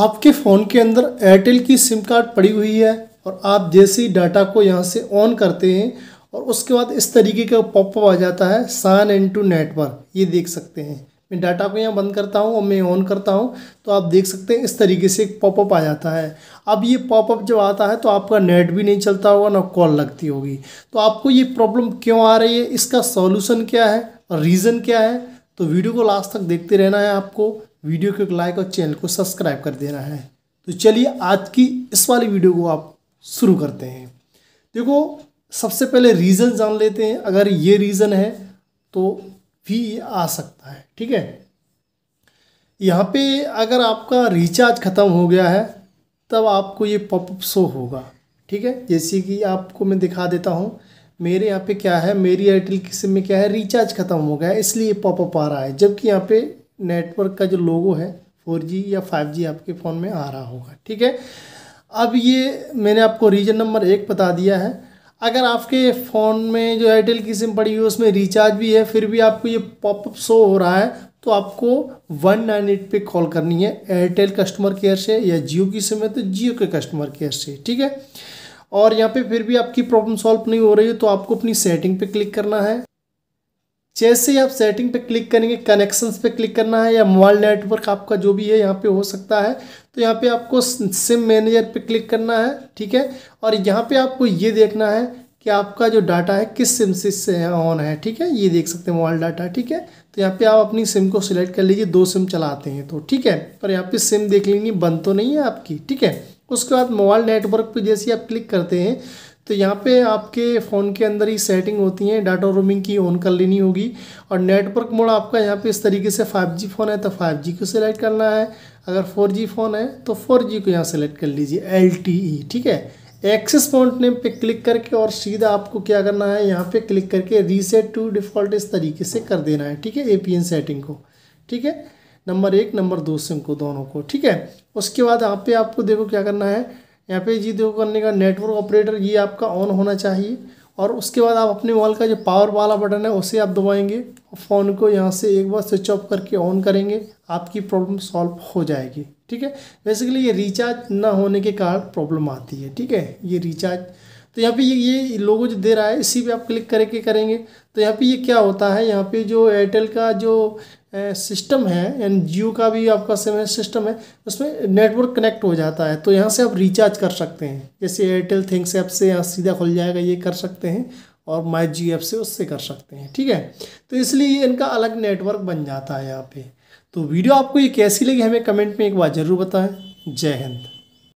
आपके फ़ोन के अंदर एयरटेल की सिम कार्ड पड़ी हुई है और आप जैसे ही डाटा को यहाँ से ऑन करते हैं और उसके बाद इस तरीके का पॉपअप आ जाता है साइन इन टू नेटवर्क ये देख सकते हैं मैं डाटा को यहाँ बंद करता हूँ और मैं ऑन करता हूँ तो आप देख सकते हैं इस तरीके से एक पॉपअप आ जाता है अब ये पॉपअप जब आता है तो आपका नेट भी नहीं चलता होगा ना कॉल लगती होगी तो आपको ये प्रॉब्लम क्यों आ रही है इसका सॉल्यूशन क्या है और रीज़न क्या है तो वीडियो को लास्ट तक देखते रहना है आपको वीडियो को एक लाइक और चैनल को सब्सक्राइब कर देना है तो चलिए आज की इस वाली वीडियो को आप शुरू करते हैं देखो सबसे पहले रीज़न जान लेते हैं अगर ये रीज़न है तो भी ये आ सकता है ठीक है यहाँ पे अगर आपका रिचार्ज ख़त्म हो गया है तब आपको ये पॉपअप शो होगा ठीक है जैसे कि आपको मैं दिखा देता हूँ मेरे यहाँ पे क्या है मेरी एयरटेल की सिम में क्या है रिचार्ज ख़त्म हो गया है इसलिए पॉपअप आ रहा है जबकि यहाँ पे नेटवर्क का जो लोगो है फोर जी या फाइव जी आपके फ़ोन में आ रहा होगा ठीक है अब ये मैंने आपको रीजन नंबर एक बता दिया है अगर आपके फ़ोन में जो एयरटेल की सिम पड़ी हुई है उसमें रिचार्ज भी है फिर भी आपको ये पॉपअप शो हो रहा है तो आपको वन नाइन एट पर कॉल करनी है एयरटेल कस्टमर केयर से या जियो की सिम है तो जियो के कस्टमर केयर से ठीक है और यहाँ पे फिर भी आपकी प्रॉब्लम सॉल्व नहीं हो रही है तो आपको अपनी सेटिंग पे क्लिक करना है जैसे ही आप सेटिंग पे क्लिक करेंगे कनेक्शंस पे क्लिक करना है या मोबाइल नेटवर्क आपका जो भी है यहाँ पे हो सकता है तो यहाँ पे आपको सिम मैनेजर पे क्लिक करना है ठीक है और यहाँ पे आपको ये देखना है कि आपका जो डाटा है किस सिम से ऑन है ठीक है ये देख सकते हैं मोबाइल डाटा ठीक है तो यहाँ पे आप अपनी सिम को सिलेक्ट कर लीजिए दो सिम चलाते हैं तो ठीक है पर यहाँ पे सिम देख लेंगे बंद तो नहीं है आपकी ठीक है उसके बाद मोबाइल नेटवर्क पे जैसे आप क्लिक करते हैं तो यहाँ पे आपके फ़ोन के अंदर ही सेटिंग होती है डाटा रोमिंग की ऑन कर लेनी होगी और नेटवर्क मोड आपका यहाँ पे इस तरीके से 5G फ़ोन है तो 5G को सिलेक्ट करना है अगर 4G फ़ोन है तो 4G को यहाँ सेलेक्ट कर लीजिए एल e, ठीक है एक्सेस पॉइंट नेम पे क्लिक करके और सीधा आपको क्या करना है यहाँ पे क्लिक करके रीसेट टू डिफ़ॉल्ट इस तरीके से कर देना है ठीक है ए सेटिंग को ठीक है नंबर एक नंबर दो सिम को दोनों को ठीक है उसके बाद यहाँ पे आपको देखो क्या करना है यहाँ पे जी देखो करने का नेटवर्क ऑपरेटर ये आपका ऑन होना चाहिए और उसके बाद आप अपने मोबाइल का जो पावर वाला बटन है उसे आप दबाएंगे और फ़ोन को यहाँ से एक बार स्विच ऑफ करके ऑन करेंगे आपकी प्रॉब्लम सॉल्व हो जाएगी ठीक है बेसिकली ये रिचार्ज ना होने के कारण प्रॉब्लम आती है ठीक है ये रिचार्ज तो यहाँ पे ये ये लोगो जो दे रहा है इसी पे आप क्लिक करके करेंगे तो यहाँ पे ये क्या होता है यहाँ पे जो एयरटेल का जो सिस्टम है एंड जियो का भी आपका सेम सिस्टम है उसमें नेटवर्क कनेक्ट हो जाता है तो यहाँ से आप रिचार्ज कर सकते हैं जैसे एयरटेल थिंग्स ऐप से यहाँ सीधा खुल जाएगा ये कर सकते हैं और माई जी ऐप से उससे कर सकते हैं ठीक है तो इसलिए इनका अलग नेटवर्क बन जाता है यहाँ पे तो वीडियो आपको ये कैसी लगी हमें कमेंट में एक बार ज़रूर बताएं जय हिंद